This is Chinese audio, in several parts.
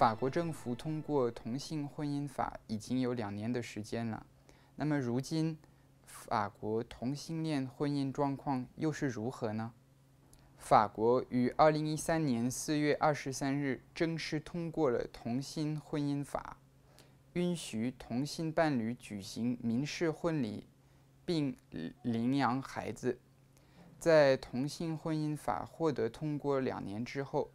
法国政府通过同性婚姻法已经有两年的时间了，那么如今法国同性恋婚姻状况又是如何呢？法国于二零一三年四月二十三日正式通过了同性婚姻法，允许同性伴侣举行民事婚礼，并领养孩子。在同性婚姻法获得通过两年之后。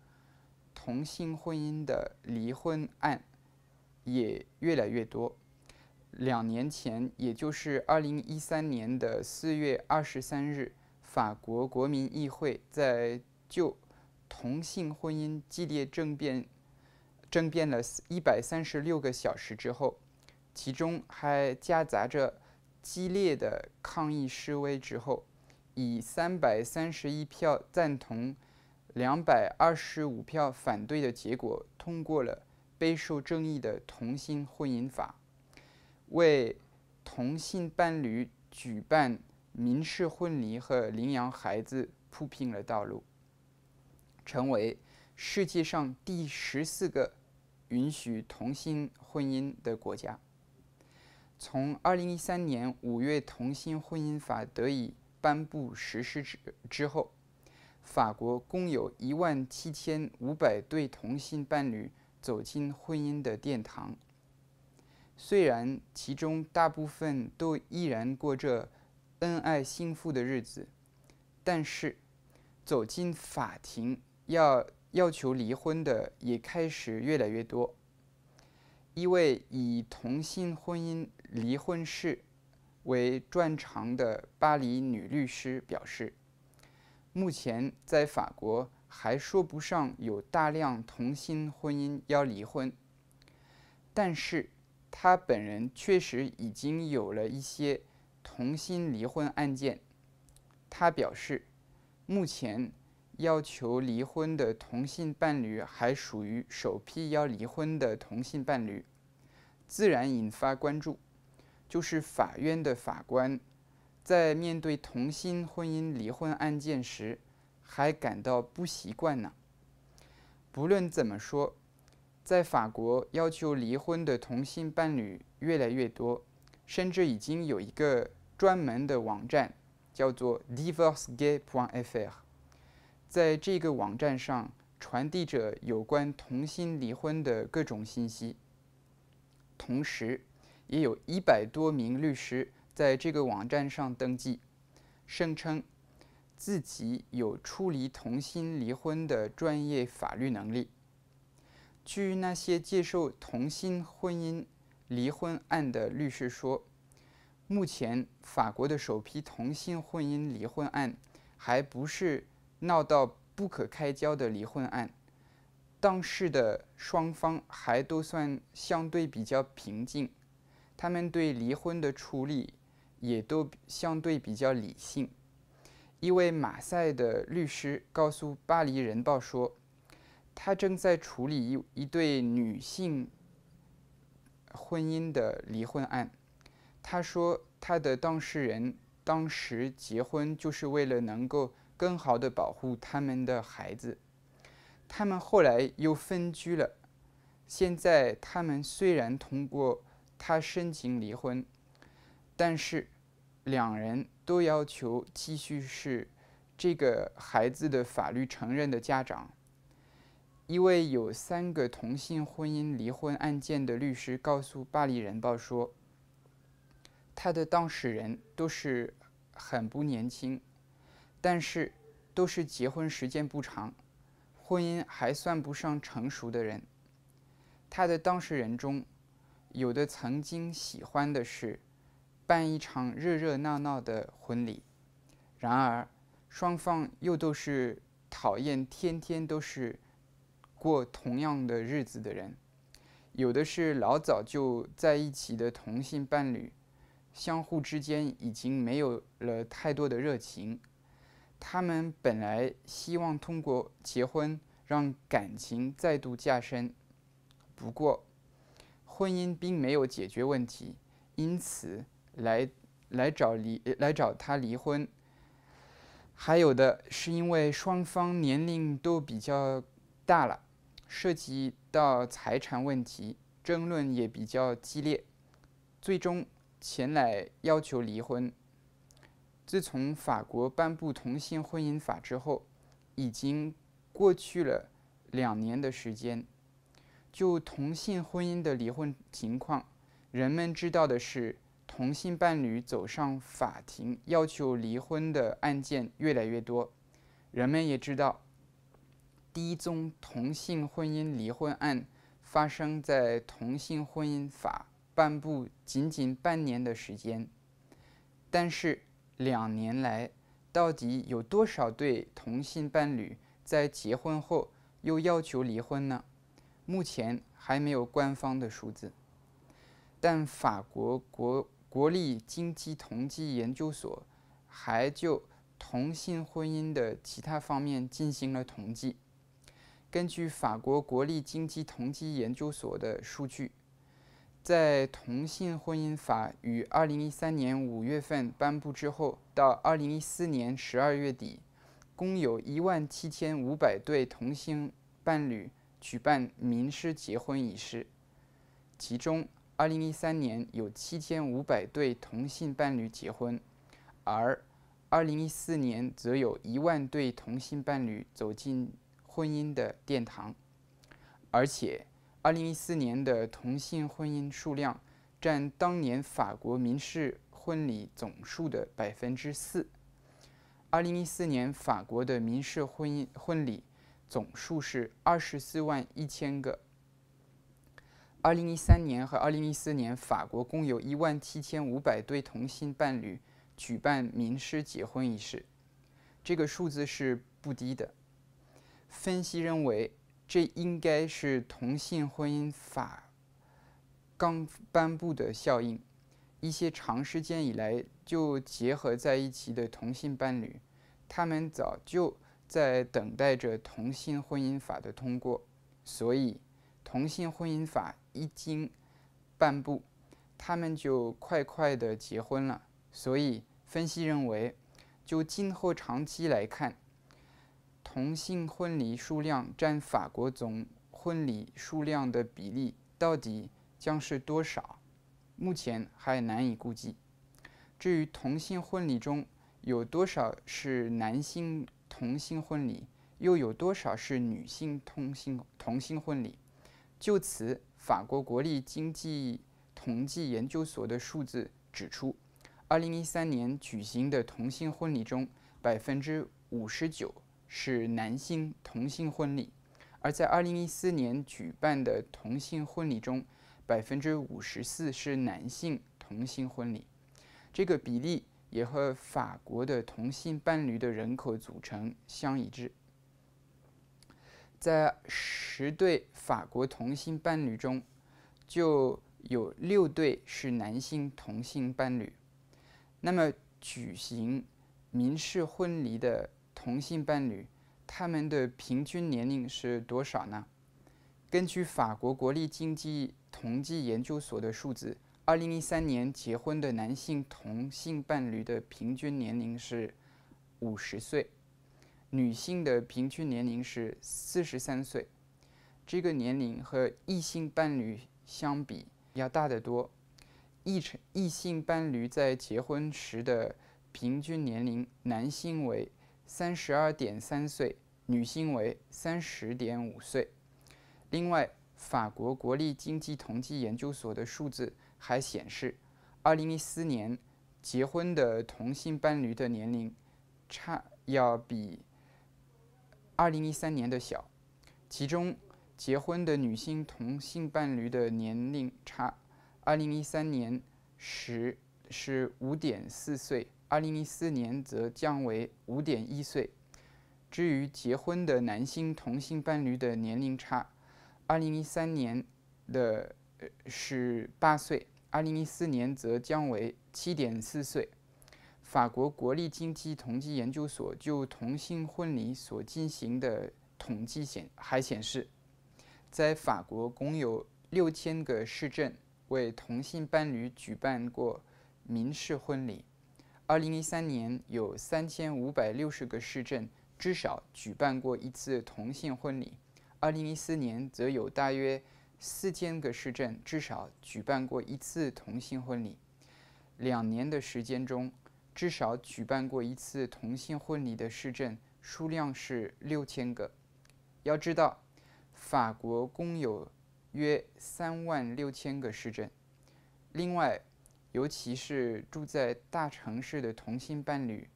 同性婚姻的离婚案也越来越多。两年前，也就是二零一三年的四月二十三日，法国国民议会在就同性婚姻激烈政变争辩了一百三十六个小时之后，其中还夹杂着激烈的抗议示威之后，以三百三十一票赞同。两百二十五票反对的结果通过了备受争议的同性婚姻法，为同性伴侣举办民事婚礼和领养孩子铺平了道路，成为世界上第十四个允许同性婚姻的国家。从二零一三年五月同性婚姻法得以颁布实施之之后。法国共有一万七千五百对同性伴侣走进婚姻的殿堂，虽然其中大部分都依然过着恩爱幸福的日子，但是走进法庭要要求离婚的也开始越来越多。一位以同性婚姻离婚事为专长的巴黎女律师表示。目前在法国还说不上有大量同性婚姻要离婚，但是他本人确实已经有了一些同性离婚案件。他表示，目前要求离婚的同性伴侣还属于首批要离婚的同性伴侣，自然引发关注，就是法院的法官。在面对同性婚姻离婚案件时，还感到不习惯呢。不论怎么说，在法国要求离婚的同性伴侣越来越多，甚至已经有一个专门的网站，叫做 divorcegay.fr，在这个网站上传递着有关同性离婚的各种信息。同时，也有一百多名律师。在这个网站上登记，声称自己有处理同性离婚的专业法律能力。据那些接受同性婚姻离婚案的律师说，目前法国的首批同性婚姻离婚案还不是闹到不可开交的离婚案，当事的双方还都算相对比较平静，他们对离婚的处理。也都相对比较理性。一位马赛的律师告诉《巴黎人报》说，他正在处理一一对女性婚姻的离婚案。他说，他的当事人当时结婚就是为了能够更好的保护他们的孩子，他们后来又分居了。现在，他们虽然通过他申请离婚，但是。两人都要求继续是这个孩子的法律承认的家长。一位有三个同性婚姻离婚案件的律师告诉《巴黎人报》说：“他的当事人都是很不年轻，但是都是结婚时间不长，婚姻还算不上成熟的人。他的当事人中，有的曾经喜欢的是。”办一场热热闹闹的婚礼，然而双方又都是讨厌天天都是过同样的日子的人，有的是老早就在一起的同性伴侣，相互之间已经没有了太多的热情。他们本来希望通过结婚让感情再度加深，不过婚姻并没有解决问题，因此。来来找离来找他离婚，还有的是因为双方年龄都比较大了，涉及到财产问题，争论也比较激烈，最终前来要求离婚。自从法国颁布同性婚姻法之后，已经过去了两年的时间。就同性婚姻的离婚情况，人们知道的是。同性伴侣走上法庭要求离婚的案件越来越多，人们也知道，第一宗同性婚姻离婚案发生在同性婚姻法颁布仅仅半年的时间，但是两年来到底有多少对同性伴侣在结婚后又要求离婚呢？目前还没有官方的数字，但法国国。国立经济统计研究所还就同性婚姻的其他方面进行了统计。根据法国国立经济统计研究所的数据，在同性婚姻法于2013年5月份颁布之后，到2014年12月底，共有一万七千五百对同性伴侣举办民事结婚仪式，其中。二零一三年有七千五百对同性伴侣结婚，而二零一四年则有一万对同性伴侣走进婚姻的殿堂，而且二零一四年的同性婚姻数量占当年法国民事婚礼总数的百分之四。二零一四年法国的民事婚姻婚礼总数是二十四万一千个。二零一三年和二零一四年，法国共有一万七千五百对同性伴侣举办民事结婚仪式，这个数字是不低的。分析认为，这应该是同性婚姻法刚颁布的效应，一些长时间以来就结合在一起的同性伴侣，他们早就在等待着同性婚姻法的通过，所以同性婚姻法。一经半步，他们就快快的结婚了。所以，分析认为，就今后长期来看，同性婚礼数量占法国总婚礼数量的比例到底将是多少，目前还难以估计。至于同性婚礼中有多少是男性同性婚礼，又有多少是女性同性同性婚礼，就此。法国国立经济统计研究所的数字指出，2013年举行的同性婚礼中，百分之五十九是男性同性婚礼；而在2014年举办的同性婚礼中，百分之五十四是男性同性婚礼。这个比例也和法国的同性伴侣的人口组成相一致。在十对法国同性伴侣中，就有六对是男性同性伴侣。那么，举行民事婚礼的同性伴侣，他们的平均年龄是多少呢？根据法国国立经济统计研究所的数字，2003年结婚的男性同性伴侣的平均年龄是50岁。女性的平均年龄是四十三岁，这个年龄和异性伴侣相比要大得多。异成异性伴侣在结婚时的平均年龄，男性为三十二点三岁，女性为三十点五岁。另外，法国国立经济统计研究所的数字还显示，二零一四年结婚的同性伴侣的年龄差要比二零一三年的小，其中结婚的女性同性伴侣的年龄差，二零一三年十是五点四岁，二零一四年则降为五点一岁。至于结婚的男性同性伴侣的年龄差，二零一三年的是八岁，二零一四年则降为七点四岁。法国国立经济统计研究所就同性婚礼所进行的统计显还显示，在法国共有六千个市镇为同性伴侣举办过民事婚礼。二零一三年有三千五百六十个市镇至少举办过一次同性婚礼，二零一四年则有大约四千个市镇至少举办过一次同性婚礼。两年的时间中。至少举办过一次同性婚礼的市镇数量是六千个。要知道，法国共有约三万六千个市镇。另外，尤其是住在大城市的同性伴侣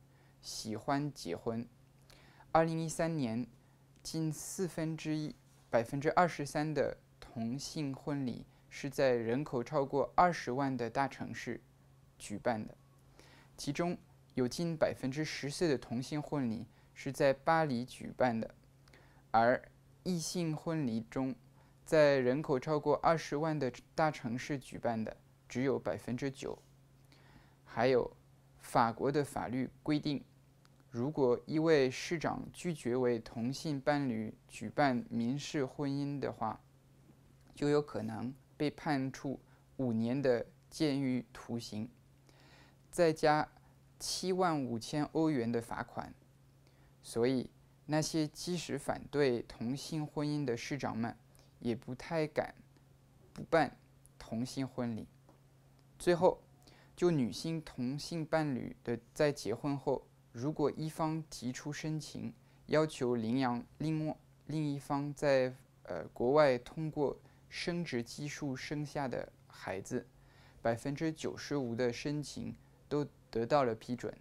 喜欢结婚。二零一三年，近四分之一（百分之二十三）的同性婚礼是在人口超过二十万的大城市举办的。其中有近百分之十的同性婚礼是在巴黎举办的，而异性婚礼中，在人口超过二十万的大城市举办的只有百分之九。还有，法国的法律规定，如果一位市长拒绝为同性伴侣举办民事婚姻的话，就有可能被判处五年的监狱徒刑。再加七万五千欧元的罚款，所以那些即使反对同性婚姻的市长们，也不太敢不办同性婚礼。最后，就女性同性伴侣的在结婚后，如果一方提出申请，要求领养另另一方在呃国外通过生殖技术生下的孩子，百分之九十五的申请。都得到了批准。